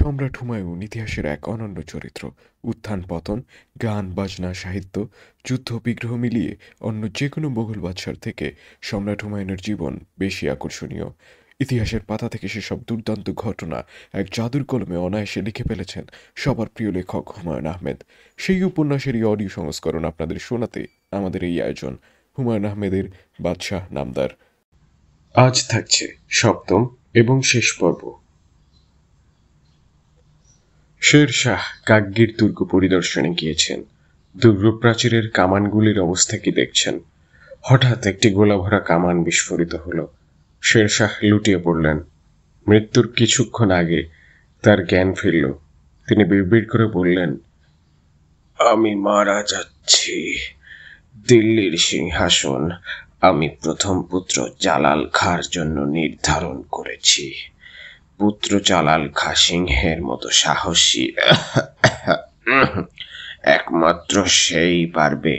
সম্রাট হুমায়ুন ইতিহাসের এক অনন্য চরিত্র উত্থান পতন গান বাজনা সাহিত্য যুদ্ধ বিগ্রহ মিলিয়ে অন্য যে কোনো মোগল বাদশার থেকে সম্রাট হুমায়ুনের জীবন বেশি আকর্ষণীয় ইতিহাসের পাতা থেকে সেসব দুর্দান্ত ঘটনা এক জাদুর কলমে অনায়াসে লিখে ফেলেছেন সবার প্রিয় লেখক হুমায়ুন আহমেদ সেই উপন্যাসেরই অডিও সংস্করণ আপনাদের শোনাতে আমাদের এই আয়োজন হুমায়ুন আহমেদের বাদশাহ নামদার আজ থাকছে সপ্তম এবং শেষ পর্ব শের শাহ কাকগির দুর্গ পরিদর্শনে গিয়েছেন দুর্গ প্রাচীরের কামানগুলির অবস্থা কি দেখছেন হঠাৎ একটি গোলাভরা কামান বিস্ফোরিত হল শের শাহ লুটিয়ে পড়লেন মৃত্যুর কিছুক্ষণ আগে তার জ্ঞান ফিরল তিনি বিড়বিড় করে বললেন আমি মারা যাচ্ছি দিল্লির সিংহাসন আমি প্রথম পুত্র জালাল খার জন্য নির্ধারণ করেছি পুত্র চালাল খাসিংহের মতো সাহসী একমাত্র সেই পারবে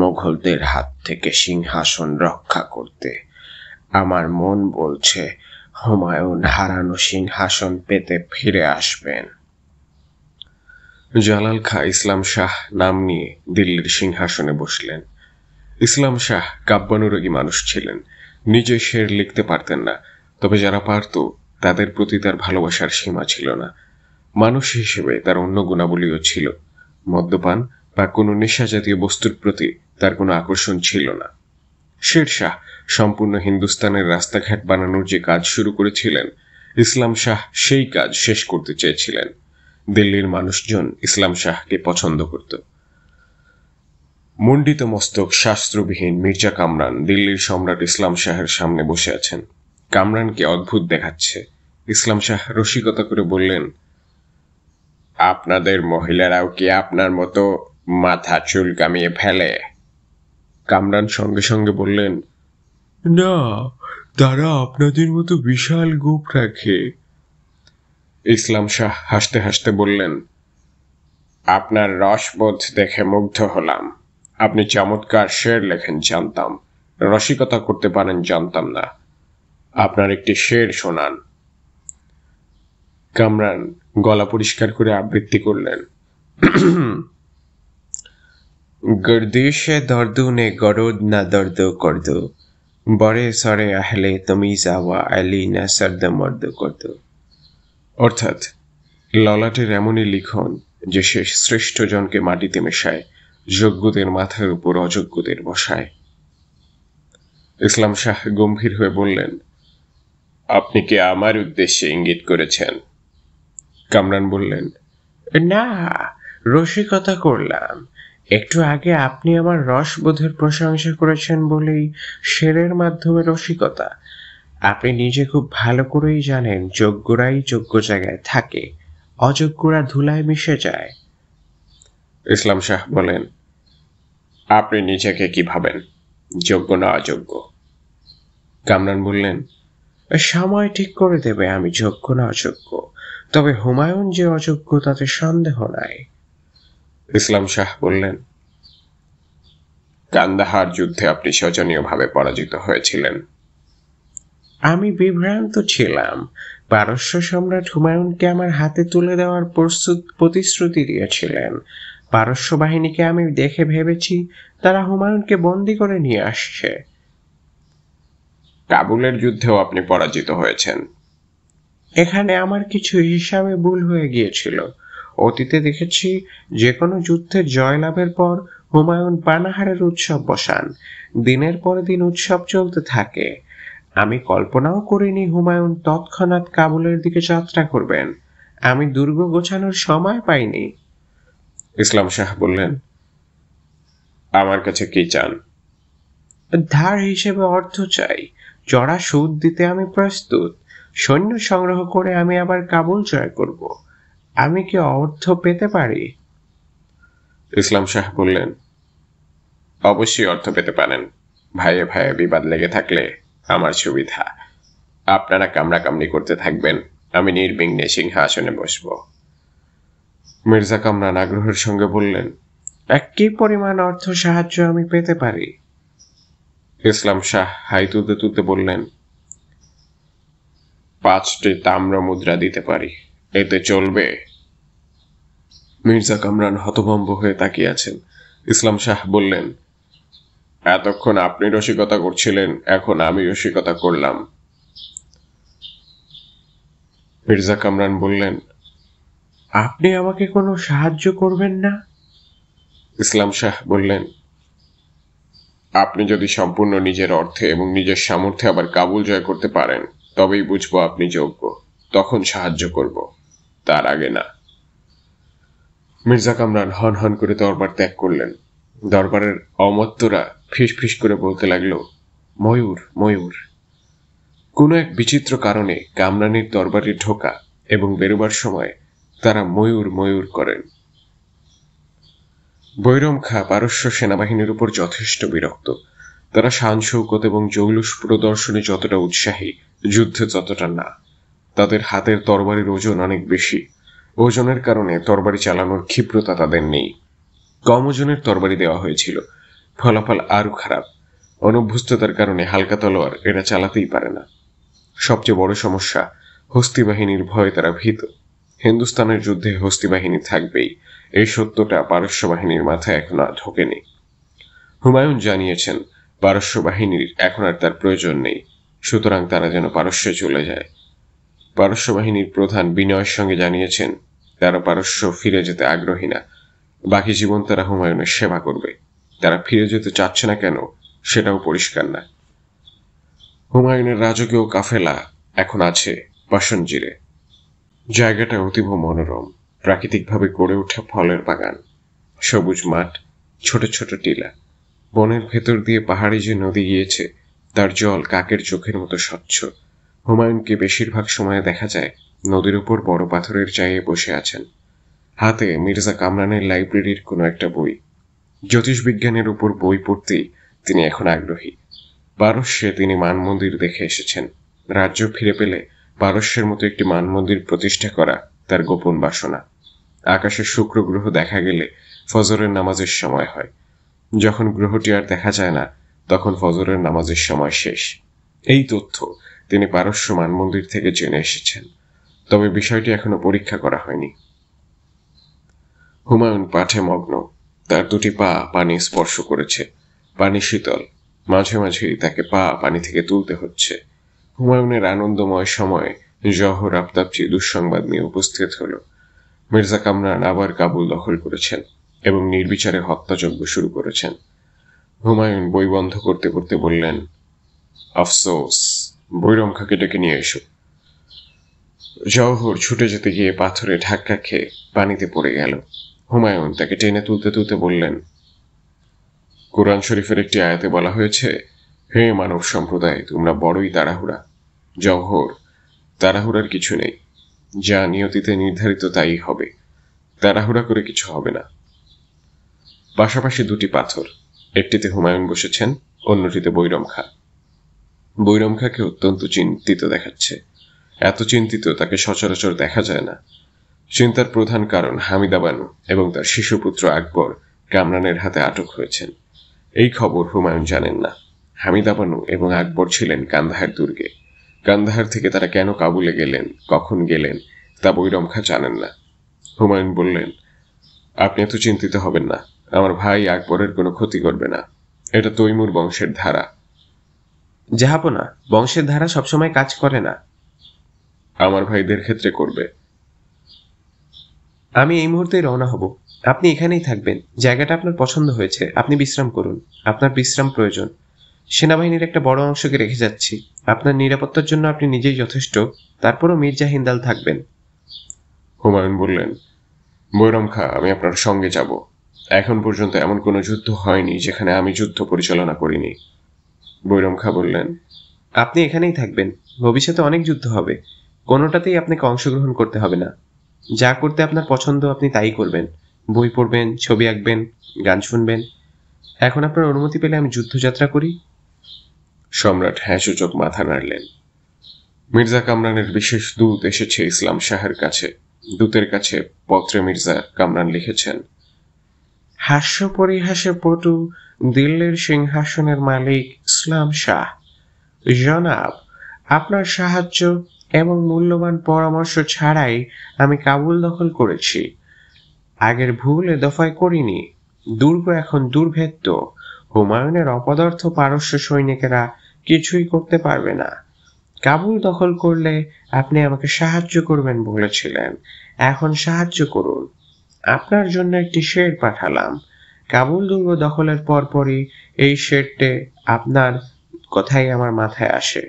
মোঘলদের হাত থেকে সিংহাসন রক্ষা করতে আমার মন বলছে হুমায়ুন হারানো সিংহাসন পেতে ফিরে আসবেন জালাল খা ইসলাম শাহ নাম নিয়ে দিল্লির সিংহাসনে বসলেন ইসলাম শাহ কাব্যানুরোগী মানুষ ছিলেন নিজে শের লিখতে পারতেন না তবে যারা পারত তাদের প্রতি তার ভালোবাসার সীমা ছিল না মানুষ হিসেবে তার অন্য গুণাবলীও ছিল মদ্যপান বা কোনো নেশা জাতীয় বস্তুর প্রতি তার কোনো আকর্ষণ ছিল না শের শাহ সম্পূর্ণ হিন্দুস্তানের রাস্তাঘাট বানানোর যে কাজ শুরু করেছিলেন ইসলাম শাহ সেই কাজ শেষ করতে চেয়েছিলেন দিল্লির মানুষজন ইসলাম শাহকে পছন্দ করত মণ্ডিত মস্তক শাস্ত্রবিহীন মির্জা কামরান দিল্লির সম্রাট ইসলাম শাহের সামনে বসে আছেন কামরানকে অদ্ভুত দেখাচ্ছে ইসলাম শাহ রসিকতা করে বললেন আপনাদের মহিলারাও কি আপনার মতো মাথা চুল কামিয়ে ফেলে কামরান সঙ্গে সঙ্গে বললেন না তারা আপনাদের মতো বিশাল গোপ রাখে ইসলাম শাহ হাসতে হাসতে বললেন আপনার রসবোধ দেখে মুগ্ধ হলাম আপনি চমৎকার শের লেখেন জানতাম রসিকতা করতে পারেন জানতাম না আপনার একটি শের শোনান কামরান গলা পরিষ্কার করে আবৃত্তি করলেন গর্দিশে দর্দু নে গরদ না দর্দ করদ বরে সরে আহলে আলি না সর্দ মর্দ করদ অর্থাৎ ললাটের এমনই লিখন যে সে শ্রেষ্ঠ জনকে মাটিতে মেশায় যোগ্যদের মাথার উপর অযোগ্যদের বসায় ইসলাম শাহ গম্ভীর হয়ে বললেন আপনি কি আমার উদ্দেশ্যে ইঙ্গিত করেছেন কামরান বললেন না রসিকতা করলাম একটু আগে আপনি আমার রসবোধের প্রশংসা করেছেন বলেই শেরের মাধ্যমে রসিকতা আপনি নিজে খুব ভালো করেই জানেন যোগ্যরাই যোগ্য জায়গায় থাকে অযোগ্যরা ধুলায় মিশে যায় ইসলাম শাহ বলেন আপনি নিজেকে কি ভাবেন যোগ্য না অযোগ্য কামরান বললেন সময় ঠিক করে দেবে আমি যোগ্য না অযোগ্য তবে হুমায়ুন যে অযোগ্য তাতে সন্দেহ নাই ইসলাম শাহ বললেন কান্দাহার যুদ্ধে আপনি শোচনীয়ভাবে পরাজিত হয়েছিলেন আমি বিভ্রান্ত ছিলাম পারস্য সম্রাট হুমায়ুনকে আমার হাতে তুলে দেওয়ার প্রস্তুত প্রতিশ্রুতি দিয়েছিলেন পারস্য বাহিনীকে আমি দেখে ভেবেছি তারা হুমায়ুনকে বন্দি করে নিয়ে আসছে কাবুলের যুদ্ধেও আপনি পরাজিত হয়েছেন এখানে আমার কিছু হিসাবে ভুল হয়ে গিয়েছিল অতীতে দেখেছি যে কোনো যুদ্ধে জয়লাভের পর হুমায়ুন পানাহারের উৎসব বসান দিনের পর দিন উৎসব চলতে থাকে আমি কল্পনাও করিনি হুমায়ুন তৎক্ষণাৎ কাবুলের দিকে যাত্রা করবেন আমি দুর্গ গোছানোর সময় পাইনি ইসলাম শাহ বললেন আমার কাছে কি চান ধার হিসেবে অর্থ চাই চড়া সুদ দিতে আমি প্রস্তুত সৈন্য সংগ্রহ করে আমি আবার কাবুল জয় করব আমি কি অর্থ পেতে পারি ইসলাম শাহ বললেন অবশ্যই অর্থ পেতে পারেন ভাইয়ে ভাইয়ে বিবাদ লেগে থাকলে আমার সুবিধা আপনারা কামড়ি করতে থাকবেন আমি নির্বিঘ্নে সিংহাসনে বসব মির্জা কামরান আগ্রহের সঙ্গে বললেন এক কি পরিমাণ অর্থ সাহায্য আমি পেতে পারি ইসলাম শাহ হাই তুলতে তুলতে বললেন পাঁচটি তাম্র মুদ্রা দিতে পারি এতে চলবে মির্জা কামরান হতভম্ব হয়ে তাকিয়ে আছেন ইসলাম শাহ বললেন এতক্ষণ আপনি রসিকতা করছিলেন এখন আমি রসিকতা করলাম মির্জা কামরান বললেন আপনি আমাকে কোনো সাহায্য করবেন না ইসলাম শাহ বললেন আপনি যদি সম্পূর্ণ নিজের অর্থে এবং নিজের সামর্থ্যে আবার কাবুল জয় করতে পারেন তবেই বুঝবো আপনি যোগ্য তখন সাহায্য করব তার আগে না মির্জা কামরান হন হন করে দরবার ত্যাগ করলেন দরবারের অমত্তরা ফিস ফিস করে বলতে লাগলো ময়ূর ময়ূর কোনো এক বিচিত্র কারণে কামরানির দরবারে ঢোকা এবং বেরোবার সময় তারা ময়ূর ময়ূর করেন বৈরম খা পারস্য সেনাবাহিনীর উপর যথেষ্ট বিরক্ত তারা শান শৌকত এবং জৌলুস প্রদর্শনে যতটা উৎসাহী যুদ্ধে ততটা না তাদের হাতের তরবারির ওজন অনেক বেশি ওজনের কারণে তরবারি চালানোর ক্ষিপ্রতা তাদের নেই কম ওজনের তরবারি দেওয়া হয়েছিল ফলাফল আরও খারাপ অনভ্যস্ততার কারণে হালকা তলোয়ার এরা চালাতেই পারে না সবচেয়ে বড় সমস্যা হস্তি বাহিনীর ভয়ে তারা ভীত হিন্দুস্তানের যুদ্ধে হস্তি বাহিনী থাকবেই এই সত্যটা পারস্য বাহিনীর মাথায় এখনো ঢোকেনি হুমায়ুন জানিয়েছেন পারস্য বাহিনীর এখন আর তার প্রয়োজন নেই সুতরাং তারা যেন পারস্যে চলে যায় পারস্য বাহিনীর প্রধান বিনয়ের সঙ্গে জানিয়েছেন তারা পারস্য ফিরে যেতে আগ্রহী না বাকি জীবন তারা হুমায়ুনের সেবা করবে তারা ফিরে যেতে চাচ্ছে না কেন সেটাও পরিষ্কার না হুমায়ুনের রাজকীয় কাফেলা এখন আছে বাসনজিরে জায়গাটা অতীব মনোরম প্রাকৃতিকভাবে গড়ে ওঠা ফলের বাগান সবুজ মাঠ ছোট ছোট টিলা বনের ভেতর দিয়ে পাহাড়ে যে নদী গিয়েছে তার জল কাকের চোখের মতো স্বচ্ছ হুমায়ুনকে বেশিরভাগ সময়ে দেখা যায় নদীর উপর বড় পাথরের চায়ে বসে আছেন হাতে মির্জা কামরানের লাইব্রেরির কোনো একটা বই জ্যোতিষবিজ্ঞানের উপর বই পড়তেই তিনি এখন আগ্রহী পারস্যে তিনি মান মন্দির দেখে এসেছেন রাজ্য ফিরে পেলে পারস্যের মতো একটি মান মন্দির প্রতিষ্ঠা করা তার গোপন বাসনা আকাশে শুক্র গ্রহ দেখা গেলে ফজরের নামাজের সময় হয় যখন গ্রহটি আর দেখা যায় না তখন ফজরের নামাজের সময় শেষ এই তথ্য তিনি পারস্য মানমন্দির থেকে জেনে এসেছেন তবে বিষয়টি এখনো পরীক্ষা করা হয়নি হুমায়ুন পাঠে মগ্ন তার দুটি পা পানি স্পর্শ করেছে পানি শীতল মাঝে মাঝেই তাকে পা পানি থেকে তুলতে হচ্ছে হুমায়ুনের আনন্দময় সময়ে জহর আফতাবজি দুঃসংবাদ নিয়ে উপস্থিত হল মির্জা কামরান আবার কাবুল দখল করেছেন এবং নির্বিচারে হত্যাযজ্ঞ শুরু করেছেন হুমায়ুন বই বন্ধ করতে করতে বললেন আফসোস বৈরম খাকে ডেকে নিয়ে এসো জওহর ছুটে যেতে গিয়ে পাথরে ধাক্কা খেয়ে পানিতে পড়ে গেল হুমায়ুন তাকে টেনে তুলতে তুলতে বললেন কোরআন শরীফের একটি আয়াতে বলা হয়েছে হে মানব সম্প্রদায় তোমরা বড়ই তাড়াহুড়া জওহর তাড়াহুড়ার কিছু নেই যা নিয়তিতে নির্ধারিত তাই হবে তাড়াহুড়া করে কিছু হবে না পাশাপাশি দুটি পাথর একটিতে হুমায়ুন বসেছেন অন্যটিতে বৈরম খা বৈরম খাকে অত্যন্ত চিন্তিত দেখাচ্ছে এত চিন্তিত তাকে সচরাচর দেখা যায় না চিন্তার প্রধান কারণ হামিদা বানু এবং তার শিশুপুত্র আকবর কামরানের হাতে আটক হয়েছেন এই খবর হুমায়ুন জানেন না হামিদা বানু এবং আকবর ছিলেন কান্দাহার দুর্গে কান্দাহার থেকে তারা কেন কাবুলে গেলেন কখন গেলেন তা বৈরম খা জানেন না হুমায়ুন বললেন আপনি এত চিন্তিত হবেন না আমার ভাই আকবরের কোনো ক্ষতি করবে না এটা তৈমুর বংশের ধারা না বংশের ধারা সবসময় কাজ করে না আমার ভাইদের ক্ষেত্রে করবে আমি এই মুহূর্তে রওনা হব আপনি এখানেই থাকবেন জায়গাটা আপনার পছন্দ হয়েছে আপনি বিশ্রাম করুন আপনার বিশ্রাম প্রয়োজন সেনাবাহিনীর একটা বড় অংশকে রেখে যাচ্ছি আপনার নিরাপত্তার জন্য আপনি নিজেই যথেষ্ট তারপরও মির্জা হিন্দাল থাকবেন হুমায়ুন বললেন বৈরম খা আমি আপনার সঙ্গে যাব এখন পর্যন্ত এমন কোনো যুদ্ধ হয়নি যেখানে আমি যুদ্ধ পরিচালনা করিনি বৈরম খা বললেন আপনি এখানেই থাকবেন ভবিষ্যতে অনেক যুদ্ধ হবে কোনোটাতেই আপনাকে অংশগ্রহণ করতে হবে না যা করতে আপনার পছন্দ আপনি তাই করবেন বই পড়বেন ছবি আঁকবেন গান শুনবেন এখন আপনার অনুমতি পেলে আমি যুদ্ধযাত্রা করি সম্রাট হ্যাঁ সূচক মাথা নাড়লেন মির্জা কামরানের বিশেষ দূত এসেছে ইসলাম শাহের কাছে দূতের কাছে পত্রে মির্জা কামরান লিখেছেন হাস্য পরিহাসে পটু দিল্লির সিংহাসনের মালিক ইসলাম শাহ জনাব আপনার সাহায্য এবং মূল্যবান পরামর্শ ছাড়াই আমি কাবুল দখল করেছি আগের ভুল এ দফায় করিনি দুর্গ এখন দুর্ভেদ্য হুমায়ুনের অপদার্থ পারস্য সৈনিকেরা কিছুই করতে পারবে না কাবুল দখল করলে আপনি আমাকে সাহায্য করবেন বলেছিলেন এখন সাহায্য করুন আপনার জন্য একটি শেড পাঠালাম কাবুল দুর্গ দখলের পরপরই এই শেডটে আপনার কথাই আমার মাথায় আসে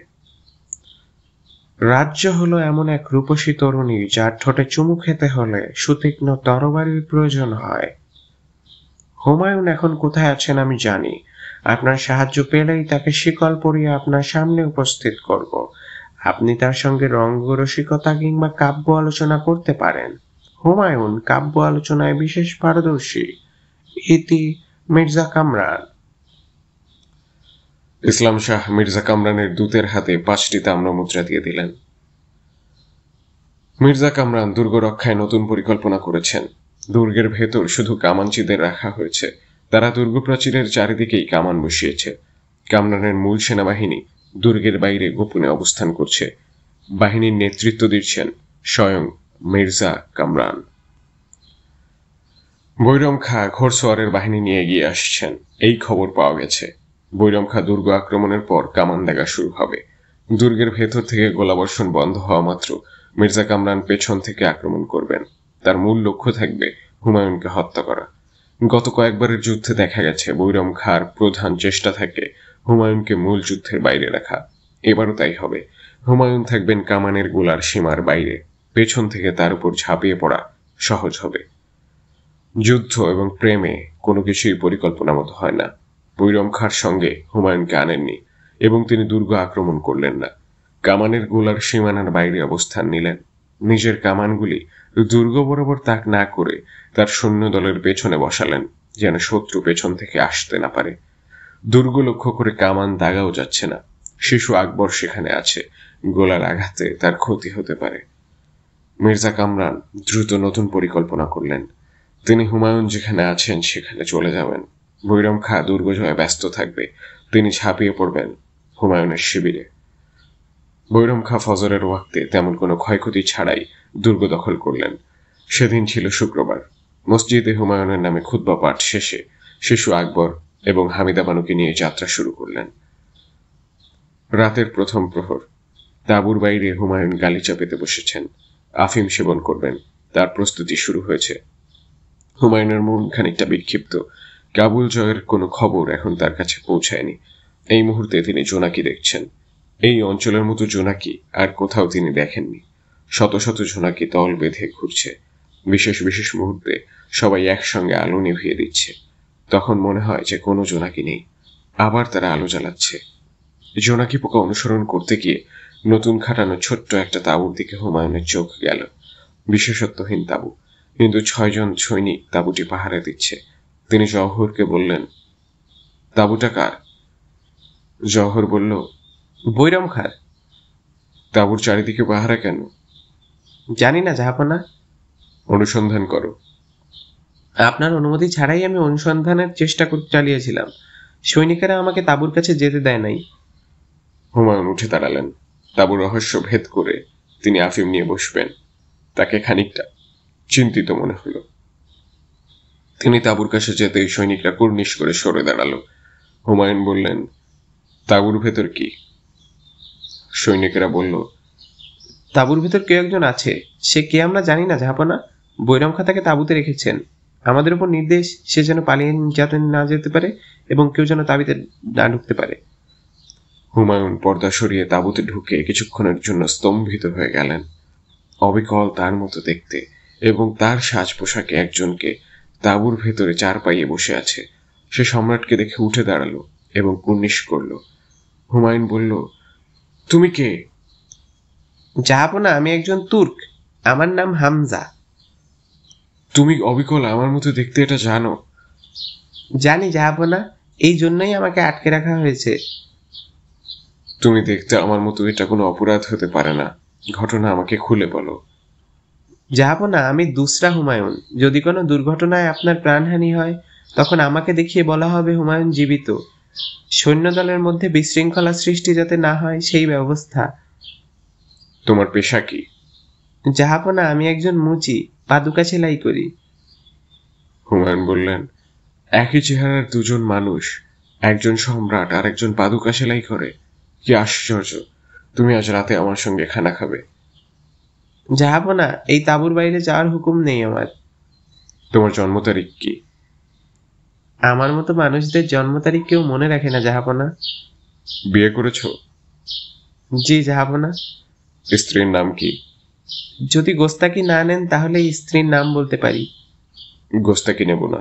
রাজ্য হলো এমন এক রূপসী তরুণী যার ঠোঁটে চুমু খেতে হলে সুতীক্ষ্ণ তরবারির প্রয়োজন হয় হুমায়ুন এখন কোথায় আছেন আমি জানি আপনার সাহায্য পেলেই তাকে শিকল পরিয়ে আপনার সামনে উপস্থিত করব আপনি তার সঙ্গে রঙ্গরসিকতা কিংবা কাব্য আলোচনা করতে পারেন হুমায়ুন কাব্য আলোচনায় বিশেষ পারদর্শী ইতি মির্জা কামরান ইসলাম শাহ মির্জা কামরানের দূতের হাতে পাঁচটি তাম্র মুদ্রা দিয়ে দিলেন মির্জা কামরান দুর্গ রক্ষায় নতুন পরিকল্পনা করেছেন দুর্গের ভেতর শুধু কামানচিদের রাখা হয়েছে তারা দুর্গপ্রাচীরের চারিদিকেই কামান বসিয়েছে কামরানের মূল সেনাবাহিনী দুর্গের বাইরে গোপনে অবস্থান করছে বাহিনীর নেতৃত্ব দিচ্ছেন স্বয়ং মির্জা কামরান বৈরম খা ঘোরসোয়ারের বাহিনী নিয়ে এগিয়ে আসছেন এই খবর পাওয়া গেছে বৈরম খা দুর্গ আক্রমণের পর কামান দেখা শুরু হবে দুর্গের ভেতর থেকে গোলাবর্ষণ বন্ধ হওয়া মাত্র মির্জা কামরান পেছন থেকে আক্রমণ করবেন তার মূল লক্ষ্য থাকবে হুমায়ুনকে হত্যা করা গত কয়েকবারের যুদ্ধে দেখা গেছে বৈরম খার প্রধান চেষ্টা থাকে হুমায়ুনকে মূল যুদ্ধের বাইরে রাখা এবারও তাই হবে হুমায়ুন থাকবেন কামানের গোলার সীমার বাইরে পেছন থেকে তার উপর ঝাঁপিয়ে পড়া সহজ হবে যুদ্ধ এবং প্রেমে কোনো কিছুই পরিকল্পনা মতো হয় না বৈরম খার সঙ্গে হুমায়ুনকে আনেননি এবং তিনি দুর্গ আক্রমণ করলেন না কামানের গোলার সীমানার বাইরে অবস্থান নিলেন নিজের কামানগুলি দুর্গ বরাবর তাক না করে তার সৈন্যদলের পেছনে বসালেন যেন শত্রু পেছন থেকে আসতে না পারে দুর্গ লক্ষ্য করে কামান দাগাও যাচ্ছে না শিশু আকবর সেখানে আছে গোলার আঘাতে তার ক্ষতি হতে পারে মির্জা কামরান দ্রুত নতুন পরিকল্পনা করলেন তিনি হুমায়ুন যেখানে আছেন সেখানে চলে যাবেন বৈরম খা দুর্গ ব্যস্ত থাকবে তিনি ঝাঁপিয়ে পড়বেন হুমায়ুনের শিবিরে বৈরম খা ফজরের ওয়াক্তে তেমন কোনো ক্ষয়ক্ষতি ছাড়াই দুর্গ দখল করলেন সেদিন ছিল শুক্রবার মসজিদে হুমায়ুনের নামে খুদ্া পাঠ শেষে শিশু আকবর এবং হামিদা বানুকে নিয়ে যাত্রা শুরু করলেন রাতের প্রথম প্রহর দাবুর বাইরে হুমায়ুন গালিচা পেতে বসেছেন আফিম সেবন করবেন তার প্রস্তুতি শুরু হয়েছে হুমায়ুনের মন খানিকটা বিক্ষিপ্ত কাবুল জয়ের কোনো খবর এখন তার কাছে পৌঁছায়নি এই মুহূর্তে তিনি জোনাকি দেখছেন এই অঞ্চলের মতো জোনাকি আর কোথাও তিনি দেখেননি শত শত জোনাকি দল বেঁধে ঘুরছে বিশেষ বিশেষ মুহূর্তে সবাই একসঙ্গে আলো নিভিয়ে দিচ্ছে তখন মনে হয় যে কোনো জোনাকি নেই আবার তারা আলো জ্বালাচ্ছে জোনাকি পোকা অনুসরণ করতে গিয়ে নতুন খাটানো ছোট্ট একটা তাঁবুর দিকে হুমায়ুনের চোখ গেল বিশেষত্বহীন তাঁবু কিন্তু ছয়জন সৈনিক তাঁবুটি পাহারা দিচ্ছে তিনি জহরকে বললেন তাঁবুটা কার জহর বলল বৈরাম খার তাঁবুর চারিদিকে পাহারা কেন জানি না জাহাপানা অনুসন্ধান করো আপনার অনুমতি ছাড়াই আমি অনুসন্ধানের চেষ্টা চালিয়েছিলাম সৈনিকেরা আমাকে তাঁবুর কাছে যেতে দেয় নাই হুমায়ুন উঠে দাঁড়ালেন তাবু রহস্য ভেদ করে তিনি আফিম নিয়ে বসবেন তাকে খানিকটা চিন্তিত মনে হল তিনি তাবুর কাছে যেতেই সৈনিকরা কুর্নিশ করে সরে দাঁড়ালো হুমায়ুন বললেন তাবুর ভেতর কি সৈনিকেরা বলল তাবুর ভেতর কেউ একজন আছে সে কে আমরা জানি না ঝাঁপানা বৈরাম খাতাকে তাবুতে রেখেছেন আমাদের উপর নির্দেশ সে যেন পালিয়ে যাতে না যেতে পারে এবং কেউ যেন তাবিতে না ঢুকতে পারে হুমায়ুন পর্দা সরিয়ে তাবুতে ঢুকে কিছুক্ষণের জন্য স্তম্ভিত হয়ে গেলেন অবিকল তার মতো দেখতে এবং তার সাজ পোশাকে একজনকে তাবুর ভেতরে চার পাইয়ে বসে আছে সে সম্রাটকে দেখে উঠে দাঁড়ালো এবং কুর্নিশ করল হুমায়ুন বলল তুমি কে যাব না আমি একজন তুর্ক আমার নাম হামজা তুমি অবিকল আমার মতো দেখতে এটা জানো জানি যাবো না এই জন্যই আমাকে আটকে রাখা হয়েছে তুমি দেখতে আমার মতো এটা কোনো অপরাধ হতে পারে না ঘটনা আমাকে খুলে বলো যাব না আমি দুসরা হুমায়ুন যদি কোনো দুর্ঘটনায় আপনার প্রাণহানি হয় তখন আমাকে দেখিয়ে বলা হবে হুমায়ুন জীবিত সৈন্যদলের মধ্যে বিশৃঙ্খলা সৃষ্টি যাতে না হয় সেই ব্যবস্থা তোমার পেশা কি জাহাপনা আমি একজন মুচি পাদুকা সেলাই করি হুমায়ুন বললেন একই চেহারার দুজন মানুষ একজন সম্রাট আর একজন পাদুকা সেলাই করে কি আশ্চর্য তুমি আজ রাতে আমার সঙ্গে খানা খাবে যাবো না এই তাবুর বাইরে যাওয়ার হুকুম নেই আমার তোমার জন্ম তারিখ কি আমার মতো মানুষদের জন্ম তারিখ কেউ মনে রাখে না না বিয়ে করেছ জি না স্ত্রীর নাম কি যদি গোস্তাকি না নেন তাহলে স্ত্রীর নাম বলতে পারি গোস্তাকি নেব না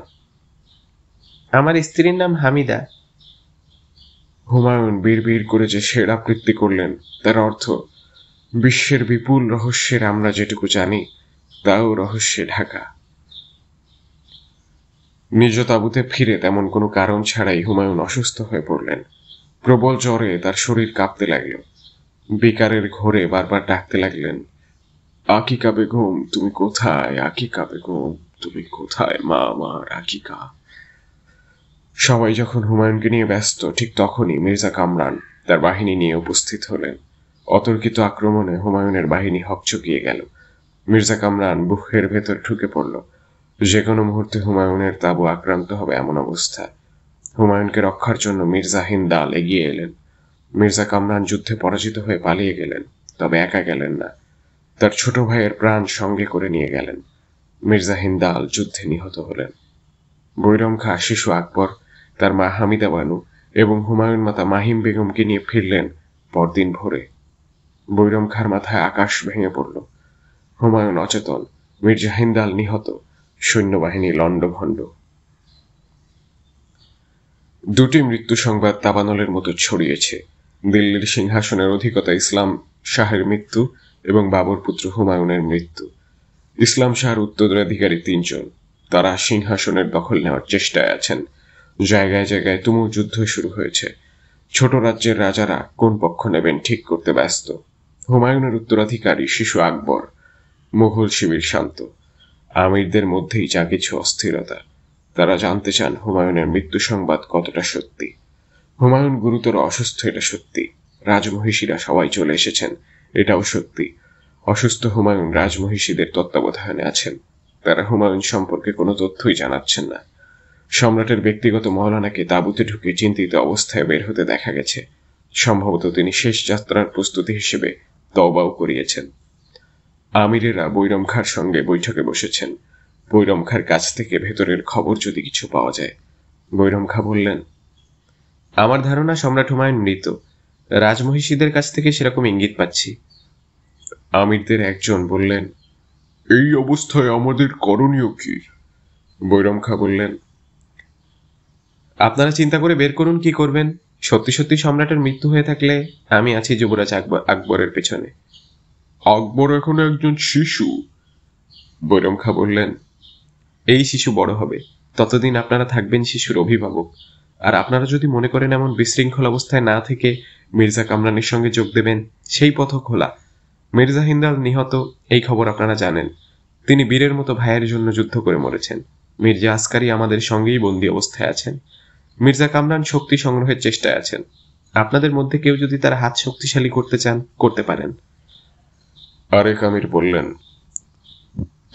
আমার স্ত্রীর নাম হামিদা হুমায়ুন বিড় করে যে শের আবৃত্তি করলেন তার অর্থ বিশ্বের বিপুল রহস্যের আমরা যেটুকু জানি তাও রহস্যে ঢাকা নিজ তাবুতে ফিরে তেমন কোনো কারণ ছাড়াই হুমায়ুন অসুস্থ হয়ে পড়লেন প্রবল জ্বরে তার শরীর কাঁপতে লাগল বেকারের ঘোরে বারবার ডাকতে লাগলেন আকিকা বেগম তুমি কোথায় আকিকা বেগম তুমি কোথায় মা আমার আকিকা সবাই যখন হুমায়ুনকে নিয়ে ব্যস্ত ঠিক তখনই মির্জা কামরান তার বাহিনী নিয়ে উপস্থিত হলেন অতর্কিত আক্রমণে হুমায়ুনের বাহিনী হকচকিয়ে গেল মির্জা কামরান বুকের ভেতর ঢুকে পড়ল যে কোনো মুহূর্তে হুমায়ুনের তাবু আক্রান্ত হবে এমন অবস্থা হুমায়ুনকে রক্ষার জন্য মির্জা হিন্দাল এগিয়ে এলেন মির্জা কামরান যুদ্ধে পরাজিত হয়ে পালিয়ে গেলেন তবে একা গেলেন না তার ছোট ভাইয়ের প্রাণ সঙ্গে করে নিয়ে গেলেন মির্জা হিন্দাল যুদ্ধে নিহত হলেন বৈরম খা শিশু আকবর তার মা হামিদা বানু এবং হুমায়ুন মাতা মাহিম বেগমকে নিয়ে ফিরলেন পরদিন ভোরে বৈরম খার মাথায় আকাশ ভেঙে পড়ল হুমায়ুন অচেতন মির্জা হিন্দাল নিহত সৈন্যবাহিনী লণ্ডভণ্ড দুটি মৃত্যু সংবাদ তাবানলের মতো ছড়িয়েছে দিল্লির সিংহাসনের অধিকতা ইসলাম শাহের মৃত্যু এবং বাবর পুত্র হুমায়ুনের মৃত্যু ইসলাম শাহর উত্তরাধিকারী তিনজন তারা সিংহাসনের দখল নেওয়ার চেষ্টায় আছেন জায়গায় জায়গায় তুমুল যুদ্ধ শুরু হয়েছে ছোট রাজ্যের রাজারা কোন পক্ষ নেবেন ঠিক করতে ব্যস্ত হুমায়ুনের উত্তরাধিকারী শিশু আকবর মুঘল শিবির শান্ত আমিরদের মধ্যেই যা কিছু অস্থিরতা তারা জানতে চান হুমায়ুনের মৃত্যু সংবাদ কতটা সত্যি হুমায়ুন গুরুতর অসুস্থ এটা সত্যি রাজমহিষীরা সবাই চলে এসেছেন এটাও সত্যি অসুস্থ হুমায়ুন রাজমহিষীদের তত্ত্বাবধানে আছেন তারা হুমায়ুন সম্পর্কে কোনো তথ্যই জানাচ্ছেন না সম্রাটের ব্যক্তিগত মহলানাকে তাবুতে ঢুকে চিন্তিত অবস্থায় বের হতে দেখা গেছে সম্ভবত তিনি শেষ যাত্রার প্রস্তুতি হিসেবে তবাও করিয়েছেন আমিরেরা বৈরম খার সঙ্গে বৈঠকে বসেছেন বৈরম খার কাছ থেকে ভেতরের খবর যদি কিছু পাওয়া যায় বৈরম খা বললেন আমার ধারণা সম্রাট হুমায়ুন মৃত রাজমহিষীদের কাছ থেকে সেরকম ইঙ্গিত পাচ্ছি আমিরদের একজন বললেন এই অবস্থায় আমাদের করণীয় কি বৈরম খা বললেন আপনারা চিন্তা করে বের করুন কি করবেন সত্যি সত্যি সম্রাটের মৃত্যু হয়ে থাকলে আমি আছি যুবরাজ আকবর আকবরের পেছনে আকবর এখন একজন শিশু বৈরম খা বললেন এই শিশু বড় হবে ততদিন আপনারা থাকবেন শিশুর অভিভাবক আর আপনারা যদি মনে করেন এমন বিশৃঙ্খল অবস্থায় না থেকে মির্জা কামরানের সঙ্গে যোগ দেবেন সেই পথ খোলা মির্জা হিন্দাল নিহত এই খবর আপনারা জানেন তিনি বীরের মতো ভাইয়ের জন্য যুদ্ধ করে মরেছেন মির্জা আসকারি আমাদের সঙ্গেই বন্দী অবস্থায় আছেন মির্জা কামরান শক্তি সংগ্রহের চেষ্টায় আছেন আপনাদের মধ্যে কেউ যদি তার হাত শক্তিশালী করতে চান করতে পারেন আরেক আমির বললেন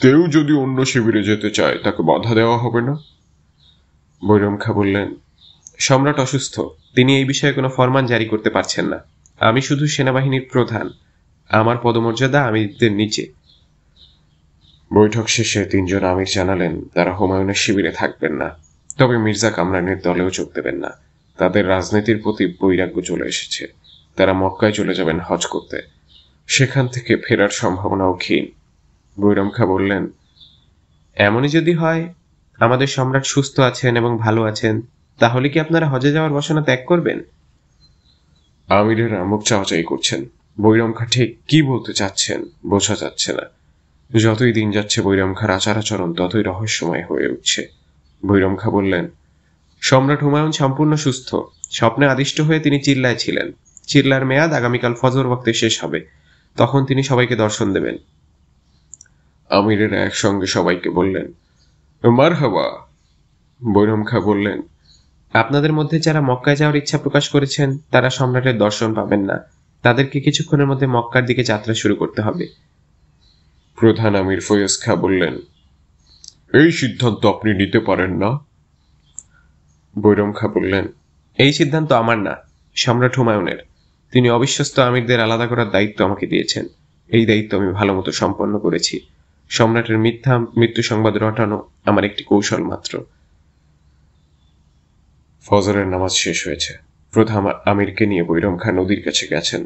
কেউ যদি অন্য শিবিরে যেতে চায় তাকে বাধা দেওয়া হবে না বৈরম খা বললেন সম্রাট অসুস্থ তিনি এই বিষয়ে কোনো ফরমান জারি করতে পারছেন না আমি শুধু সেনাবাহিনীর প্রধান আমার পদমর্যাদা আমিরদের নিচে বৈঠক শেষে তিনজন আমির জানালেন তারা হুমায়ুনের শিবিরে থাকবেন না তবে মির্জা কামরানের দলেও যোগ দেবেন না তাদের রাজনীতির প্রতি বৈরাগ্য চলে এসেছে তারা মক্কায় চলে যাবেন হজ করতে সেখান থেকে ফেরার সম্ভাবনাও ক্ষীণ বৈরম খা বললেন এমনই যদি হয় আমাদের সম্রাট সুস্থ আছেন এবং ভালো আছেন তাহলে কি আপনারা হজে যাওয়ার বাসনা ত্যাগ করবেন আমিরের আমুক চাওয়াচাই করছেন বৈরম খা ঠিক কি বলতে চাচ্ছেন বোঝা যাচ্ছে না যতই দিন যাচ্ছে বৈরম খার আচার আচরণ ততই রহস্যময় হয়ে উঠছে ভৈরম খা বললেন সম্রাট হুমায়ুন সম্পূর্ণ সুস্থ স্বপ্নে আদিষ্ট হয়ে তিনি চিল্লায় ছিলেন চিল্লার মেয়াদ আগামীকাল ফজর ওয়াক্তে শেষ হবে তখন তিনি সবাইকে দর্শন দেবেন আমিরেরা একসঙ্গে সবাইকে বললেন মার হওয়া বৈরম খা বললেন আপনাদের মধ্যে যারা মক্কায় যাওয়ার ইচ্ছা প্রকাশ করেছেন তারা সম্রাটের দর্শন পাবেন না তাদেরকে কিছুক্ষণের মধ্যে মক্কার দিকে যাত্রা শুরু করতে হবে প্রধান আমির ফৈয়স খা বললেন এই সিদ্ধান্ত আপনি নিতে পারেন না বৈরম খা বললেন এই সিদ্ধান্ত আমার না সম্রাট হুমায়ুনের তিনি অবিশ্বস্ত আমিরদের আলাদা করার দায়িত্ব আমাকে দিয়েছেন এই দায়িত্ব আমি ভালো মতো সম্পন্ন করেছি সম্রাটের মিথ্যা মৃত্যু সংবাদ রটানো আমার একটি কৌশল মাত্র ফজরের নামাজ শেষ হয়েছে প্রধান আমিরকে নিয়ে বৈরম খা নদীর কাছে গেছেন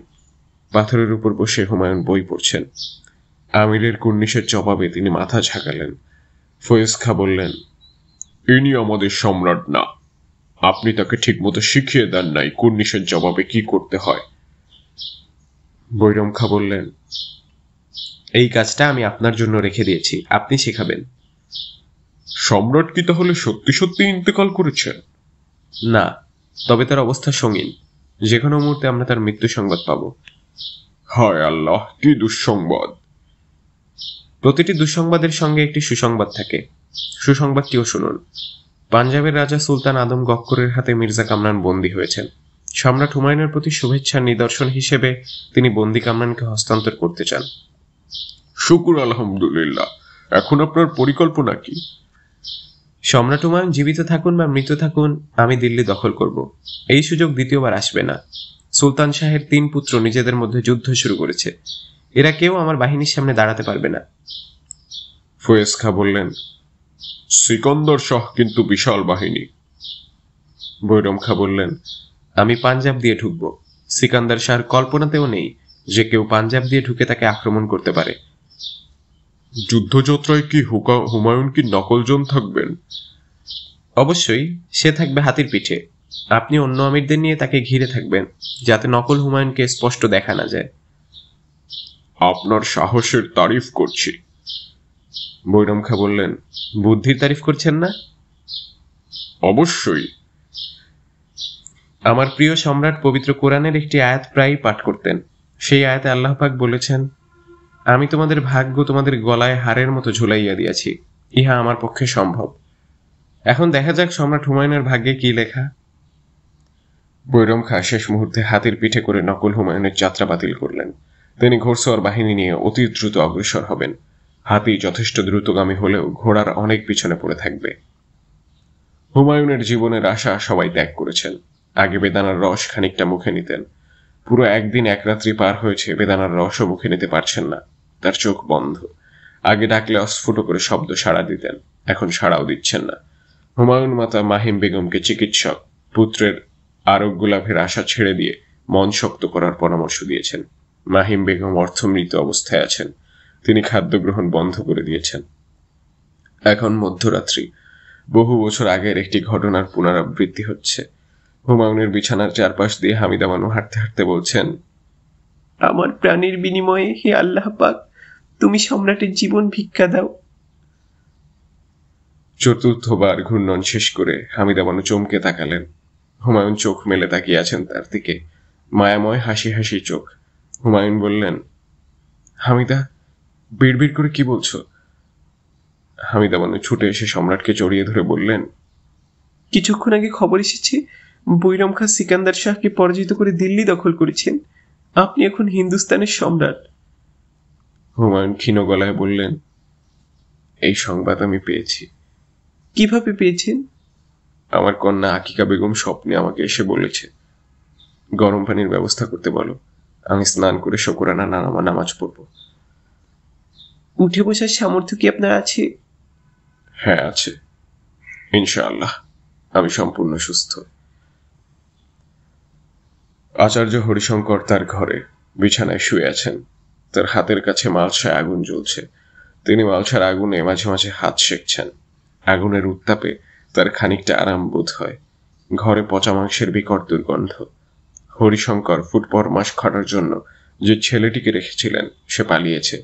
পাথরের উপর বসে হুমায়ুন বই পড়ছেন আমিরের কুর্নিশের জবাবে তিনি মাথা ঝাঁকালেন ফয়েজ খা বললেন ইনি আমাদের সম্রাট না আপনি তাকে ঠিকমতো শিখিয়ে দেন নাই কুর্নিশের জবাবে কি করতে হয় বৈরম খা বললেন এই কাজটা আমি আপনার জন্য রেখে দিয়েছি আপনি শেখাবেন সম্রাট কি তাহলে সত্যি সত্যি ইন্তেকাল করেছেন না তবে তার অবস্থা সঙ্গীন যে কোনো মুহূর্তে আমরা তার মৃত্যু সংবাদ পাব হয় আল্লাহ কি দুঃসংবাদ প্রতিটি দুঃসংবাদের সঙ্গে একটি সুসংবাদ থাকে সুসংবাদটিও শুনুন পাঞ্জাবের রাজা সুলতান আদম গক্করের হাতে মির্জা কামরান বন্দী হয়েছেন সম্রাট হুমায়ুনের প্রতি শুভেচ্ছার নিদর্শন হিসেবে তিনি বন্দি কামরানকে হস্তান্তর করতে চান শুকুর আলহামদুলিল্লাহ এখন আপনার পরিকল্পনা কি সম্রাট হুমায়ুন জীবিত থাকুন বা মৃত থাকুন আমি দিল্লি দখল করব এই সুযোগ দ্বিতীয়বার আসবে না সুলতান শাহের তিন পুত্র নিজেদের মধ্যে যুদ্ধ শুরু করেছে এরা কেউ আমার বাহিনীর সামনে দাঁড়াতে পারবে না ফয়েজ খা বললেন সিকন্দর শাহ কিন্তু বিশাল বাহিনী বৈরম খা বললেন আমি পাঞ্জাব দিয়ে ঢুকব সিকান্দার শাহর কল্পনাতেও নেই যে কেউ পাঞ্জাব দিয়ে ঢুকে তাকে আক্রমণ করতে পারে যুদ্ধযাত্রায় কি হুমায়ুন কি নকলজন থাকবেন অবশ্যই সে থাকবে হাতির পিঠে আপনি অন্য আমিরদের নিয়ে তাকে ঘিরে থাকবেন যাতে নকল হুমায়ুনকে স্পষ্ট দেখা না যায় আপনার সাহসের তারিফ করছি বৈরাম খা বললেন বুদ্ধির তারিফ করছেন না অবশ্যই আমার প্রিয় সম্রাট পবিত্র কোরআনের একটি আয়াত প্রায় পাঠ করতেন সেই আয়াতে আল্লাহ পাক বলেছেন আমি তোমাদের ভাগ্য তোমাদের গলায় হারের মতো ঝুলাইয়া দিয়াছি ইহা আমার পক্ষে সম্ভব এখন দেখা যাক সম্রাট হুমায়ুনের ভাগ্যে কি লেখা বৈরম খা শেষ মুহূর্তে হাতির পিঠে করে নকল হুমায়ুনের যাত্রা বাতিল করলেন তিনি ঘোড়সওয়ার বাহিনী নিয়ে অতি দ্রুত অগ্রসর হবেন হাতি যথেষ্ট দ্রুতগামী হলেও ঘোড়ার অনেক পিছনে পড়ে থাকবে হুমায়ুনের জীবনের আশা সবাই ত্যাগ করেছেন আগে বেদানার রস খানিকটা মুখে নিতেন পুরো একদিন এক রাত্রি পার হয়েছে বেদানার রসও মুখে নিতে পারছেন না তার চোখ বন্ধ আগে ডাকলে অস্ফুট করে শব্দ সাড়া দিতেন এখন সাড়াও দিচ্ছেন না হুমায়ুন মাতা মাহিম বেগমকে চিকিৎসক পুত্রের আরোগ্য লাভের আশা ছেড়ে দিয়ে মন শক্ত করার পরামর্শ দিয়েছেন মাহিম বেগম অর্থমৃত অবস্থায় আছেন তিনি খাদ্য গ্রহণ বন্ধ করে দিয়েছেন এখন মধ্যরাত্রি বহু বছর আগের একটি ঘটনার পুনরাবৃত্তি হচ্ছে হুমায়ুনের বিছানার চারপাশ দিয়ে হামিদা মানু হাঁটতে হাঁটতে বলছেন আমার প্রাণের বিনিময়ে হে আল্লাহ পাক তুমি সম্রাটের জীবন ভিক্ষা দাও চতুর্থবার ঘূর্ণন শেষ করে হামিদা বানু চমকে তাকালেন হুমায়ুন চোখ মেলে তাকিয়ে আছেন তার দিকে মায়াময় হাসি হাসি চোখ হুমায়ুন বললেন হামিদা বিড়বিড় করে কি বলছো হামিদা মানে ছুটে এসে সম্রাটকে জড়িয়ে ধরে বললেন কিছুক্ষণ আগে খবর এসেছে বৈরম খা সিকান্দার শাহকে পরাজিত করে দিল্লি দখল করেছেন আপনি এখন হিন্দুস্তানের সম্রাট হুমায়ুন ক্ষীণ গলায় বললেন এই সংবাদ আমি পেয়েছি কিভাবে পেয়েছেন আমার কন্যা আকিকা বেগম স্বপ্নে আমাকে এসে বলেছে গরম পানির ব্যবস্থা করতে বলো আমি স্নান করে শকুরানা নানা নামাজ পড়ব উঠে বসার সামর্থ্য কি আপনার আছে হ্যাঁ আছে ইনশাআল্লাহ আমি সম্পূর্ণ সুস্থ আচার্য হরিশঙ্কর তার ঘরে বিছানায় শুয়ে আছেন তার হাতের কাছে মালসায় আগুন জ্বলছে তিনি মালসার আগুনে মাঝে মাঝে হাত শেখছেন আগুনের উত্তাপে তার খানিকটা আরাম বোধ হয় ঘরে পচা মাংসের বিকট দুর্গন্ধ হরিশঙ্কর ফুটপর মাস খাটার জন্য যে ছেলেটিকে রেখেছিলেন সে পালিয়েছে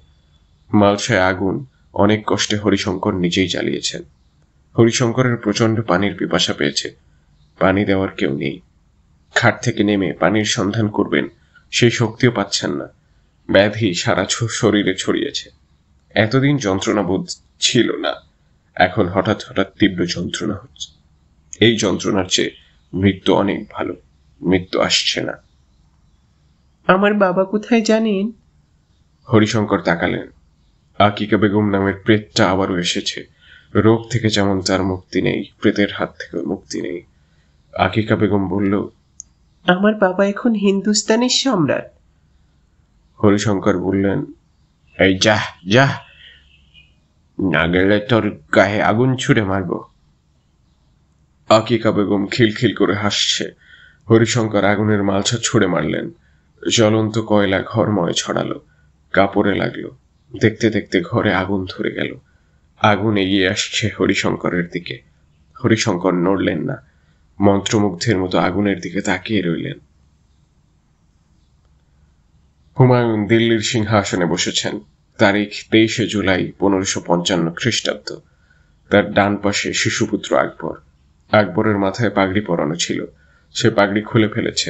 মালসায় আগুন অনেক কষ্টে হরিশঙ্কর নিজেই জ্বালিয়েছেন হরিশঙ্করের প্রচণ্ড পানির পিপাসা পেয়েছে পানি দেওয়ার কেউ নেই খাট থেকে নেমে পানির সন্ধান করবেন সেই শক্তিও পাচ্ছেন না ব্যাধি সারা শরীরে ছড়িয়েছে এতদিন যন্ত্রণা বোধ ছিল না এখন হঠাৎ হঠাৎ তীব্র যন্ত্রণা হচ্ছে এই যন্ত্রণার চেয়ে মৃত্যু অনেক ভালো মৃত্যু আসছে না আমার বাবা কোথায় জানেন হরিশঙ্কর তাকালেন আকিকা বেগম নামের প্রেতটা আবারও এসেছে রোগ থেকে যেমন তার মুক্তি নেই প্রেতের হাত থেকে মুক্তি নেই আকিকা বেগম বলল আমার বাবা এখন হিন্দুস্তানের সম্রাট হরিশঙ্কর বললেন এই যাহ যাহ না গেলে তোর গায়ে আগুন ছুড়ে মারব আকিকা বেগম খিলখিল করে হাসছে হরিশঙ্কর আগুনের মালসা ছুড়ে মারলেন জ্বলন্ত কয়লা ঘরময় ছড়ালো কাপড়ে লাগলো দেখতে দেখতে ঘরে আগুন ধরে গেল আগুন এগিয়ে আসছে হরিশঙ্করের দিকে হরিশঙ্কর নড়লেন না মন্ত্রমুগ্ধের মতো আগুনের দিকে তাকিয়ে রইলেন হুমায়ুন দিল্লির সিংহাসনে বসেছেন তারিখ তেইশে জুলাই পনেরোশো পঞ্চান্ন খ্রিস্টাব্দ তার ডান পাশে শিশুপুত্র আকবর আকবরের মাথায় পাগড়ি পরানো ছিল সে পাগড়ি খুলে ফেলেছে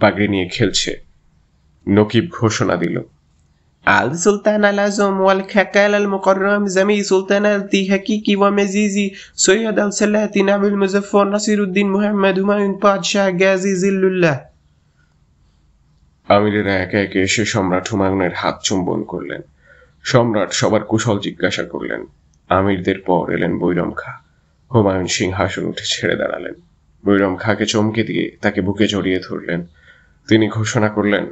পাগড়ি নিয়ে খেলছে নকিব ঘোষণা দিল আল সুলতান আল আজম ওয়াল খাকাল আল মুকাররাম জামি সুলতান আল হাকিকি ওয়া মেজিজি সৈয়দ আল সালাতিন আবুল মুজাফফর নাসিরউদ্দিন মুহাম্মদ হুমায়ুন পাদশাহ গাজী জিল্লুল্লাহ আমিরেরা একে একে এসে সম্রাট হুমায়ুনের হাত চুম্বন করলেন সম্রাট সবার কুশল জিজ্ঞাসা করলেন আমিরদের পর এলেন বৈরম খা হুমায়ুন সিংহাসন উঠে ছেড়ে দাঁড়ালেন বৈরম খাকে চমকে দিয়ে তাকে বুকে জড়িয়ে ধরলেন তিনি ঘোষণা করলেন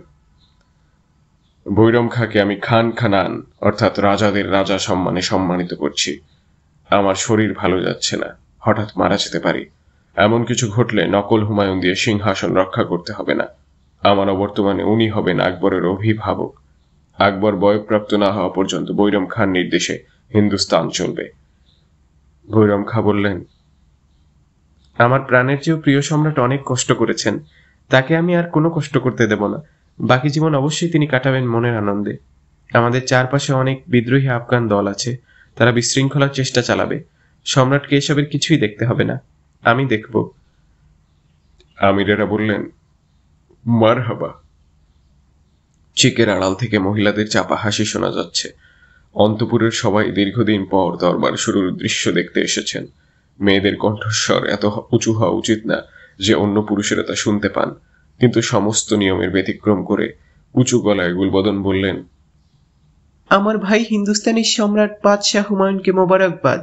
বৈরম খাকে আমি খান খানান অর্থাৎ রাজাদের রাজা সম্মানে সম্মানিত করছি আমার শরীর ভালো যাচ্ছে না হঠাৎ মারা যেতে পারি এমন কিছু ঘটলে নকল হুমায়ুন দিয়ে সিংহাসন রক্ষা করতে হবে না আমার অবর্তমানে উনি হবেন আকবরের অভিভাবক আকবর বয়প্রাপ্ত না হওয়া পর্যন্ত বৈরম খান নির্দেশে হিন্দুস্তান চলবে বৈরম খা বললেন আমার প্রাণের চেয়েও প্রিয় সম্রাট অনেক কষ্ট করেছেন তাকে আমি আর কোনো কষ্ট করতে দেব না বাকি জীবন অবশ্যই তিনি কাটাবেন মনের আনন্দে আমাদের চারপাশে অনেক বিদ্রোহী আফগান দল আছে তারা বিশৃঙ্খলার চেষ্টা চালাবে সম্রাটকে এসবের কিছুই দেখতে হবে না আমি দেখব আমিরেরা বললেন মার হাবা চিকের আড়াল থেকে মহিলাদের চাপা হাসি শোনা যাচ্ছে অন্তপুরের সবাই দীর্ঘদিন পর দরবার শুরুর দৃশ্য দেখতে এসেছেন মেয়েদের কণ্ঠস্বর এত উঁচু হওয়া উচিত না যে অন্য পুরুষেরা তা শুনতে পান কিন্তু সমস্ত নিয়মের ব্যতিক্রম করে উঁচু গলায় গুলবদন বললেন আমার ভাই হিন্দুস্তানি সম্রাট বাদশাহ হুমায়ুনকে মোবারকবাদ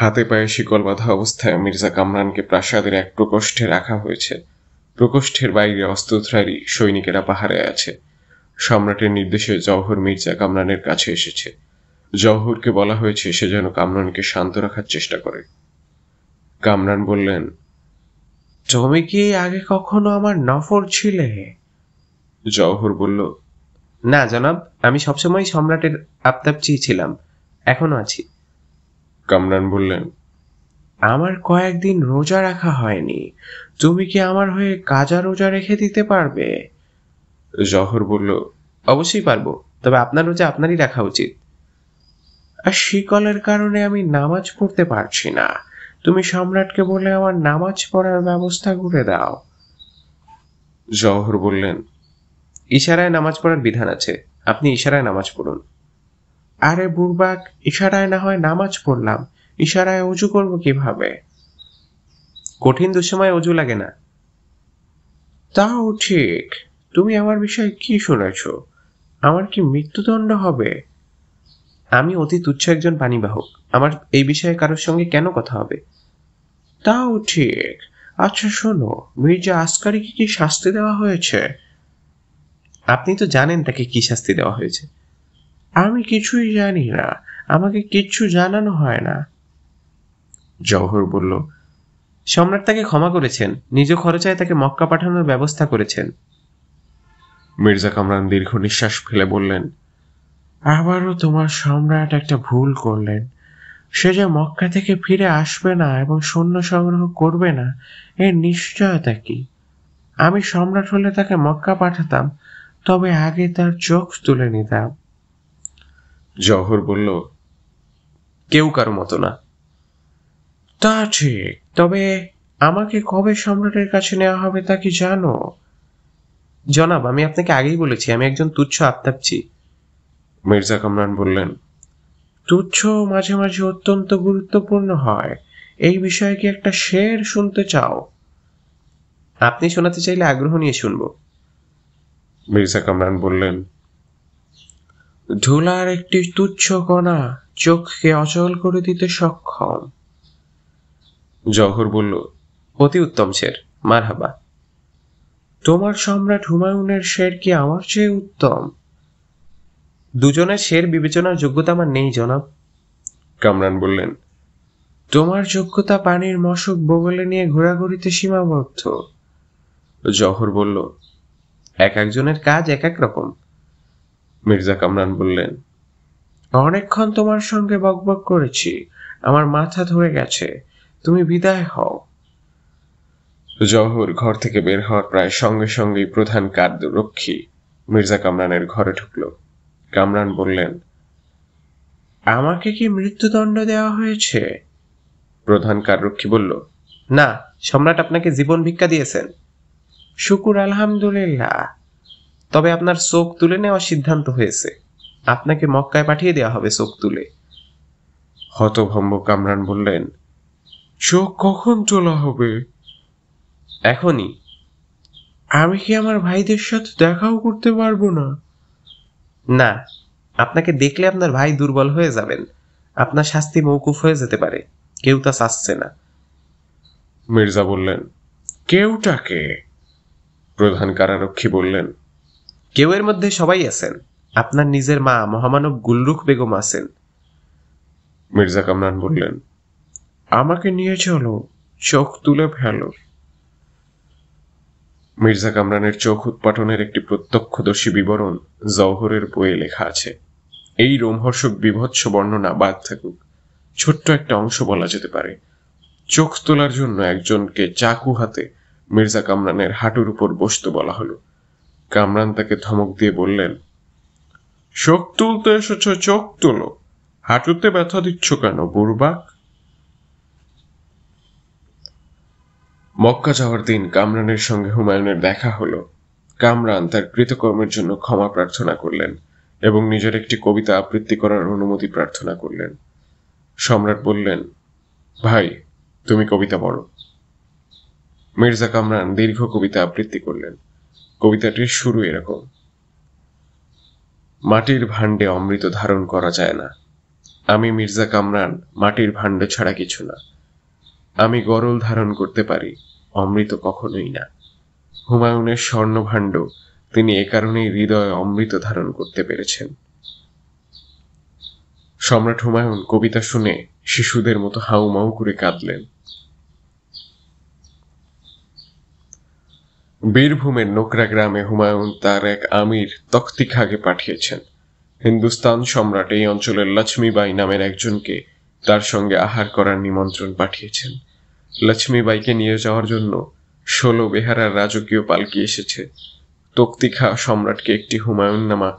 হাতে পায়ে শিকল বাঁধা অবস্থায় মির্জা কামরানকে প্রাসাদের এক প্রকোষ্ঠে রাখা হয়েছে প্রকোষ্ঠের বাইরে অস্ত্রধারী সৈনিকেরা পাহারায় আছে সম্রাটের নির্দেশে জওহর মির্জা কামরানের কাছে এসেছে জহরকে বলা হয়েছে সে যেন কামরানকে শান্ত রাখার চেষ্টা করে কামরান বললেন তুমি কি আগে কখনো আমার নফর ছিলে জহর বলল না জনাব আমি সবসময় সম্রাটের আপতাপ চেয়েছিলাম এখনো আছি কামরান বললেন আমার কয়েকদিন রোজা রাখা হয়নি তুমি কি আমার হয়ে কাজা রোজা রেখে দিতে পারবে জহর বলল অবশ্যই পারবো তবে আপনার রোজা আপনারই রাখা উচিত আর শিকলের কারণে আমি নামাজ পড়তে পারছি না তুমি সম্রাটকে বলে আমার নামাজ পড়ার ব্যবস্থা করে দাও জওহর বললেন ইশারায় নামাজ পড়ার বিধান আছে আপনি ইশারায় নামাজ পড়ুন আরে বুড়বাক ইশারায় না হয় নামাজ পড়লাম ইশারায় অজু করব কিভাবে কঠিন দুঃসময় অজু লাগে না তাও ঠিক তুমি আমার বিষয়ে কি শুনেছ আমার কি মৃত্যুদণ্ড হবে আমি অতি তুচ্ছ একজন পানিবাহক আমার এই বিষয়ে কারোর সঙ্গে কেন কথা হবে তাও ঠিক আচ্ছা শোনো মির্জা আসকারিকে কি শাস্তি দেওয়া হয়েছে আপনি তো জানেন তাকে কি শাস্তি দেওয়া হয়েছে আমি কিছুই জানি না আমাকে কিচ্ছু জানানো হয় না জওহর বলল সম্রাট তাকে ক্ষমা করেছেন নিজ খরচায় তাকে মক্কা পাঠানোর ব্যবস্থা করেছেন মির্জা কামরান দীর্ঘ নিঃশ্বাস ফেলে বললেন আবারও তোমার সম্রাট একটা ভুল করলেন সে যে মক্কা থেকে ফিরে আসবে না এবং সৈন্য সংগ্রহ করবে না এর নিশ্চয়তা কি আমি সম্রাট হলে তাকে মক্কা পাঠাতাম তবে আগে তার চোখ তুলে নিতাম জহর বলল কেউ কারো মতো না তা ঠিক তবে আমাকে কবে সম্রাটের কাছে নেওয়া হবে তা কি জানো জনাব আমি আপনাকে আগেই বলেছি আমি একজন তুচ্ছ আত্মাপছি মির্জা কামরান বললেন তুচ্ছ মাঝে মাঝে অত্যন্ত গুরুত্বপূর্ণ হয় এই বিষয়ে কি একটা শের শুনতে চাও আপনি শোনাতে চাইলে আগ্রহ নিয়ে শুনব মির্জা কামরান বললেন ঢোলার একটি তুচ্ছ কণা চোখকে অচল করে দিতে সক্ষম জহর বলল অতি উত্তম শের মারহাবা তোমার সম্রাট হুমায়ুনের শের কি আমার চেয়ে উত্তম দুজনের শের বিবেচনার যোগ্যতা আমার নেই জনাব কামরান বললেন তোমার যোগ্যতা পানির মশক বগলে নিয়ে ঘোরাঘুরিতে সীমাবদ্ধ জহর বলল এক একজনের কাজ এক এক রকম মির্জা কামরান বললেন অনেকক্ষণ তোমার সঙ্গে বকবক করেছি আমার মাথা ধরে গেছে তুমি বিদায় হও জহর ঘর থেকে বের হওয়ার প্রায় সঙ্গে সঙ্গেই প্রধান কার্যরক্ষী মির্জা কামরানের ঘরে ঢুকলো কামরান বললেন আমাকে কি মৃত্যুদণ্ড দেওয়া হয়েছে প্রধান কাররক্ষী বলল না সম্রাট আপনাকে জীবন ভিক্ষা দিয়েছেন শুকুর আলহামদুলিল্লাহ তবে আপনার চোখ তুলে নেওয়ার সিদ্ধান্ত হয়েছে আপনাকে মক্কায় পাঠিয়ে দেওয়া হবে চোখ তুলে হতভম্ব কামরান বললেন চোখ কখন তোলা হবে এখনই আমি কি আমার ভাইদের সাথে দেখাও করতে পারবো না না আপনাকে দেখলে আপনার ভাই দুর্বল হয়ে যাবেন আপনার শাস্তি মৌকুফ হয়ে যেতে পারে কেউ তা চাচ্ছে না মির্জা বললেন কেউটাকে প্রধান কারারক্ষী বললেন কেউ এর মধ্যে সবাই আছেন আপনার নিজের মা মহামানব গুলরুখ বেগম আছেন মির্জা কামরান বললেন আমাকে নিয়ে চলো চোখ তুলে ফেলো মির্জা কামরানের চোখ উৎপাটনের একটি প্রত্যক্ষদর্শী বিবরণ জওহরের বইয়ে লেখা আছে এই রোমহর্ষক বিভৎস বর্ণনা বাদ থাকুক ছোট্ট একটা অংশ বলা যেতে পারে চোখ তোলার জন্য একজনকে চাকু হাতে মির্জা কামরানের হাঁটুর উপর বসতে বলা হলো কামরান তাকে ধমক দিয়ে বললেন শোক তুলতে এসেছ চোখ তোলো হাঁটুতে ব্যথা দিচ্ছ কেন বুড়বাক মক্কা যাওয়ার দিন কামরানের সঙ্গে হুমায়ুনের দেখা হলো কামরান তার কৃতকর্মের জন্য ক্ষমা প্রার্থনা করলেন এবং নিজের একটি কবিতা আবৃত্তি করার অনুমতি প্রার্থনা করলেন সম্রাট বললেন ভাই তুমি কবিতা পড়ো মির্জা কামরান দীর্ঘ কবিতা আবৃত্তি করলেন কবিতাটির শুরু এরকম মাটির ভাণ্ডে অমৃত ধারণ করা যায় না আমি মির্জা কামরান মাটির ভাণ্ডে ছাড়া কিছু না আমি গরল ধারণ করতে পারি অমৃত কখনোই না হুমায়ুনের স্বর্ণভাণ্ড তিনি এ কারণেই হৃদয়ে অমৃত ধারণ করতে পেরেছেন সম্রাট হুমায়ুন কবিতা শুনে শিশুদের মতো হাউমাউ করে কাঁদলেন বীরভূমের নোকরা গ্রামে হুমায়ুন তার এক আমির তখতি খাগে পাঠিয়েছেন হিন্দুস্তান সম্রাট এই অঞ্চলের লক্ষ্মীবাই নামের একজনকে তার সঙ্গে আহার করার নিমন্ত্রণ পাঠিয়েছেন লক্ষ্মীবাইকে নিয়ে যাওয়ার জন্য ষোলো বেহারার রাজকীয় পালকি এসেছে তক্তিখা সম্রাটকে একটি হুমায়ুননামা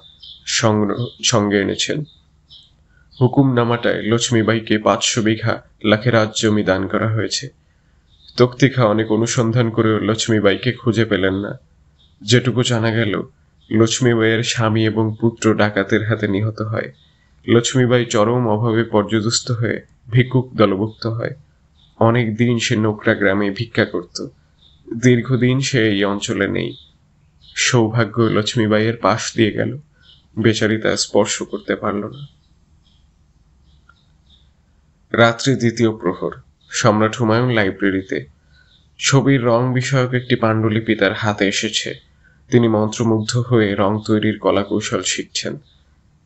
সংগ্রহ সঙ্গে এনেছেন হুকুমনামাটায় লক্ষ্মীবাইকে পাঁচশো বিঘা লাখেরাজ জমি দান করা হয়েছে তক্তিখা অনেক অনুসন্ধান করেও লক্ষ্মীবাইকে খুঁজে পেলেন না যেটুকু জানা গেল লক্ষ্মীবাইয়ের স্বামী এবং পুত্র ডাকাতের হাতে নিহত হয় লক্ষ্মীবাই চরম অভাবে পর্যদস্ত হয়ে ভিক্ষুক দলভুক্ত হয় অনেক দিন সে নোকরা গ্রামে ভিক্ষা করত দীর্ঘদিন সে এই অঞ্চলে নেই সৌভাগ্য লক্ষ্মীবাইয়ের পাশ দিয়ে গেল বেচারি তা স্পর্শ করতে পারল না রাত্রি দ্বিতীয় প্রহর সম্রাট হুমায়ুন লাইব্রেরিতে ছবির রং বিষয়ক একটি পাণ্ডুলিপি তার হাতে এসেছে তিনি মন্ত্রমুগ্ধ হয়ে রং তৈরির কলাকৌশল শিখছেন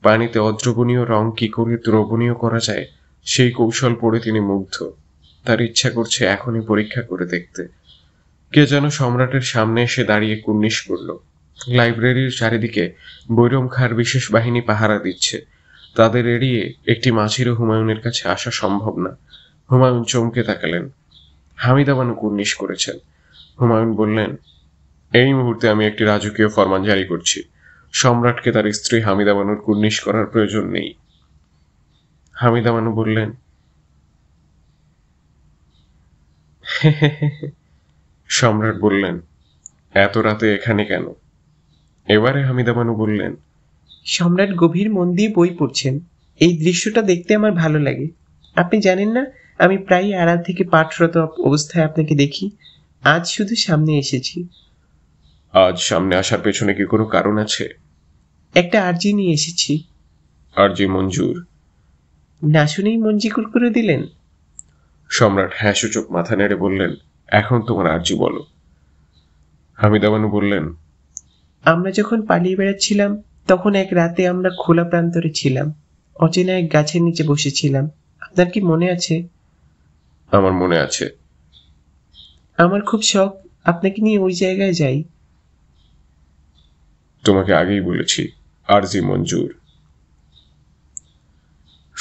পানিতে অদ্রবণীয় রং কি করে দ্রবণীয় করা যায় সেই কৌশল পড়ে তিনি মুগ্ধ তার ইচ্ছা করছে এখনই পরীক্ষা করে দেখতে কে যেন সম্রাটের সামনে এসে দাঁড়িয়ে কুর্নিশ করল লাইব্রেরির চারিদিকে বৈরম খার বিশেষ বাহিনী পাহারা দিচ্ছে তাদের এড়িয়ে একটি মাঝিরও হুমায়ুনের কাছে আসা সম্ভব না হুমায়ুন চমকে তাকালেন হামিদাবানু কুর্নিশ করেছেন হুমায়ুন বললেন এই মুহূর্তে আমি একটি রাজকীয় ফরমান জারি করছি সম্রাটকে তার স্ত্রী হামিদা বানুর কুর্নিশ করার প্রয়োজন নেই হামিদা বানু বললেন সম্রাট বললেন এত রাতে এখানে কেন এবারে হামিদা বানু বললেন সম্রাট গভীর মন দিয়ে বই পড়ছেন এই দৃশ্যটা দেখতে আমার ভালো লাগে আপনি জানেন না আমি প্রায় আড়াল থেকে পাঠরত অবস্থায় আপনাকে দেখি আজ শুধু সামনে এসেছি আজ সামনে আসার পেছনে কি কোনো কারণ আছে একটা আর্জি নিয়ে এসেছি আর্জি মঞ্জুর না শুনেই মঞ্জিকুর করে দিলেন সম্রাট হ্যাঁ সূচক মাথা নেড়ে বললেন এখন তোমার আর্জি বলো হামিদাবানু বললেন আমরা যখন পালিয়ে বেড়াচ্ছিলাম তখন এক রাতে আমরা খোলা প্রান্তরে ছিলাম অচেনা এক গাছের নিচে বসেছিলাম আপনার কি মনে আছে আমার মনে আছে আমার খুব শখ আপনাকে নিয়ে ওই জায়গায় যাই তোমাকে আগেই বলেছি আরজি মঞ্জুর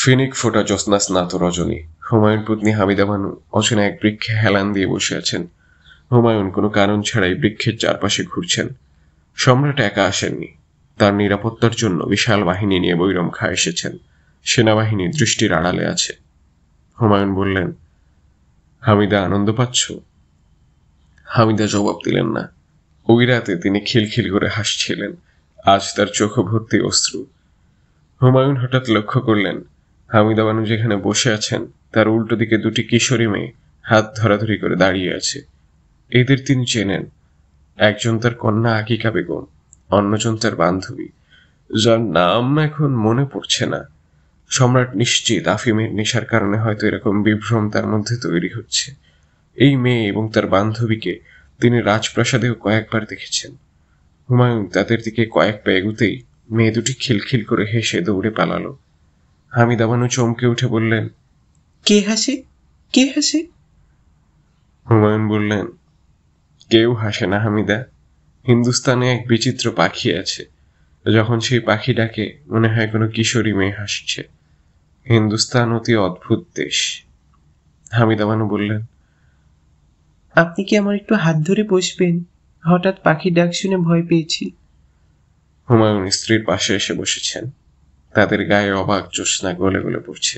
ফিনিক ফোটা জ্যোৎস্না স্নাত রজনী হুমায়ুন পত্নী হামিদা বানু অচেনা এক বৃক্ষে হেলান দিয়ে বসে আছেন হুমায়ুন কোনো কারণ ছাড়াই বৃক্ষের চারপাশে ঘুরছেন সম্রাট একা আসেননি তার নিরাপত্তার জন্য বিশাল বাহিনী নিয়ে বৈরম খা এসেছেন সেনাবাহিনী দৃষ্টির আড়ালে আছে হুমায়ুন বললেন হামিদা আনন্দ পাচ্ছ হামিদা জবাব দিলেন না ওই রাতে তিনি খিলখিল করে হাসছিলেন আজ তার চোখ ভর্তি অশ্রু হুমায়ুন হঠাৎ লক্ষ্য করলেন হামিদা বানু যেখানে বসে আছেন তার উল্টো দিকে দুটি কিশোরী মেয়ে হাত ধরাধরি করে দাঁড়িয়ে আছে এদের তিনি চেনেন একজন তার কন্যা আকিকা বেগম অন্যজন তার বান্ধবী যার নাম এখন মনে পড়ছে না সম্রাট নিশ্চিত আফিমের নেশার কারণে হয়তো এরকম বিভ্রম তার মধ্যে তৈরি হচ্ছে এই মেয়ে এবং তার বান্ধবীকে তিনি রাজপ্রাসাদেও কয়েকবার দেখেছেন হুমায়ুন তাদের দিকে কয়েক পা এগুতেই মেয়ে দুটি খিলখিল করে হেসে দৌড়ে পালালো হামিদাবানু চমকে উঠে বললেন কে হাসে কে হাসে হুমায়ুন বললেন কেউ হাসে না হামিদা হিন্দুস্তানে এক বিচিত্র পাখি আছে যখন সেই পাখি ডাকে মনে হয় কোনো কিশোরী মেয়ে হাসছে হিন্দুস্তান অতি অদ্ভুত দেশ হামিদাবানু বললেন আপনি কি আমার একটু হাত ধরে বসবেন হঠাৎ পাখির ডাক শুনে ভয় পেয়েছি হুমায়ুন স্ত্রীর পাশে এসে বসেছেন তাদের গায়ে অবাক জ্যোৎস্না গলে গলে পড়ছে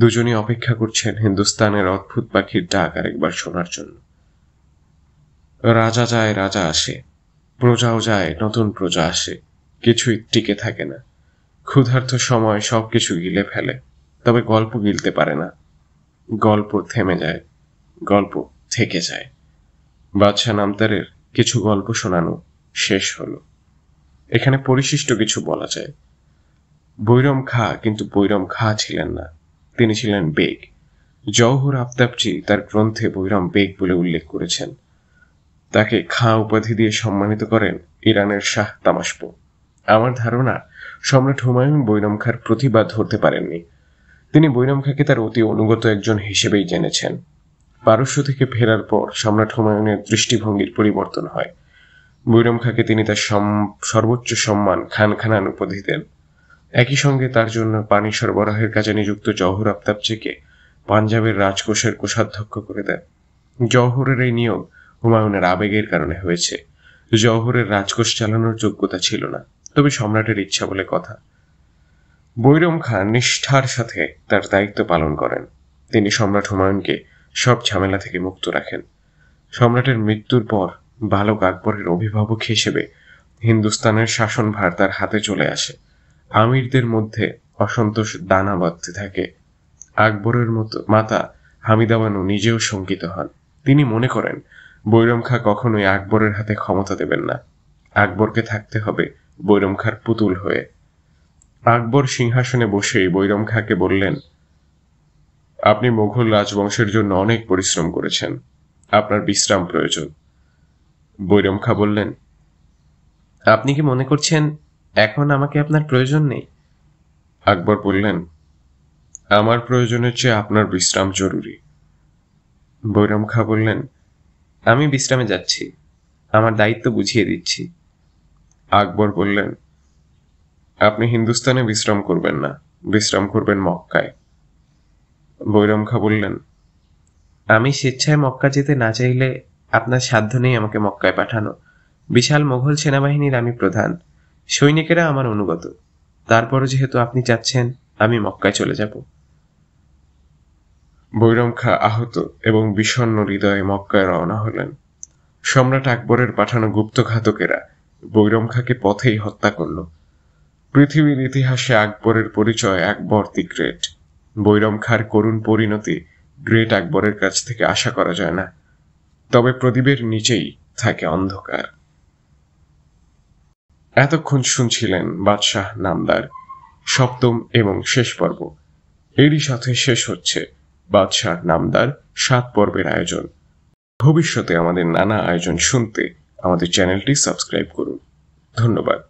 দুজনই অপেক্ষা করছেন হিন্দুস্তানের অদ্ভুত পাখির ডাক আরেকবার শোনার জন্য রাজা যায় রাজা আসে প্রজাও যায় নতুন প্রজা আসে কিছুই টিকে থাকে না ক্ষুধার্ত সময় সব কিছু গিলে ফেলে তবে গল্প গিলতে পারে না গল্প থেমে যায় গল্প থেকে যায় বাদশাহ নামতারের কিছু গল্প শোনানো শেষ হলো এখানে পরিশিষ্ট কিছু বলা যায় বৈরম খা কিন্তু বৈরম খা ছিলেন না তিনি ছিলেন বেগ জওহর আফতাবজি তার গ্রন্থে বৈরম বেগ বলে উল্লেখ করেছেন তাকে খাঁ উপাধি দিয়ে সম্মানিত করেন ইরানের শাহ তামাসপো আমার ধারণা সম্রাট হুমায়ুন বৈরম খার প্রতিবাদ ধরতে পারেননি তিনি বৈরম খাকে তার অতি অনুগত একজন হিসেবেই জেনেছেন পারস্য থেকে ফেরার পর সম্রাট হুমায়ুনের দৃষ্টিভঙ্গির পরিবর্তন হয় বৈরম খাঁকে তিনি তার সর্বোচ্চ সম্মান খান খানান উপাধি দেন একই সঙ্গে তার জন্য পানি সরবরাহের কাজে নিযুক্ত জওহর আফতাবজিকে পাঞ্জাবের রাজকোষের কোষাধ্যক্ষ করে দেন জওহরের এই নিয়োগ হুমায়ুনের আবেগের কারণে হয়েছে জহরের রাজকোষ চালানোর যোগ্যতা ছিল না তবে সম্রাটের ইচ্ছা বলে কথা বৈরম খান নিষ্ঠার সাথে তার দায়িত্ব পালন করেন তিনি সম্রাট হুমায়ুনকে সব ঝামেলা থেকে মুক্ত রাখেন সম্রাটের মৃত্যুর পর বালক আকবরের অভিভাবক হিসেবে হিন্দুস্তানের শাসনভার তার হাতে চলে আসে আমিরদের মধ্যে অসন্তোষ দানা বাঁধতে থাকে আকবরের মতো মাতা হামিদাবানু নিজেও শঙ্কিত হন তিনি মনে করেন বৈরম খা কখনোই আকবরের হাতে ক্ষমতা দেবেন না আকবরকে থাকতে হবে বৈরম খার পুতুল হয়ে আকবর সিংহাসনে বসেই বৈরম খাকে বললেন আপনি মোঘল রাজবংশের জন্য অনেক পরিশ্রম করেছেন আপনার বিশ্রাম প্রয়োজন বৈরম খা বললেন আপনি কি মনে করছেন এখন আমাকে আপনার প্রয়োজন নেই আকবর বললেন আমার প্রয়োজনের চেয়ে আপনার বিশ্রাম জরুরি বৈরম খা বললেন আমি বিশ্রামে যাচ্ছি আমার দায়িত্ব বুঝিয়ে দিচ্ছি আকবর বললেন আপনি হিন্দুস্তানে বিশ্রাম করবেন না বিশ্রাম করবেন মক্কায় বৈরম খা বললেন আমি স্বেচ্ছায় মক্কা যেতে না চাইলে আপনার সাধ্য নেই আমাকে মক্কায় পাঠানো বিশাল মোঘল সেনাবাহিনীর আমি প্রধান সৈনিকেরা আমার অনুগত তারপরও যেহেতু আপনি চাচ্ছেন আমি মক্কায় চলে যাব বৈরম খা আহত এবং বিষণ্ন হৃদয়ে মক্কায় রওনা হলেন সম্রাট আকবরের পাঠানো গুপ্ত ঘাতকেরা বৈরম খাকে পথেই হত্যা করল পৃথিবীর ইতিহাসে আকবরের পরিচয় আকবর দি গ্রেট বৈরম খার করুণ পরিণতি গ্রেট আকবরের কাছ থেকে আশা করা যায় না তবে প্রদীপের নিচেই থাকে অন্ধকার এতক্ষণ শুনছিলেন বাদশাহ নামদার সপ্তম এবং শেষ পর্ব এরই সাথে শেষ হচ্ছে বাদশাহ নামদার সাত পর্বের আয়োজন ভবিষ্যতে আমাদের নানা আয়োজন শুনতে আমাদের চ্যানেলটি সাবস্ক্রাইব করুন ধন্যবাদ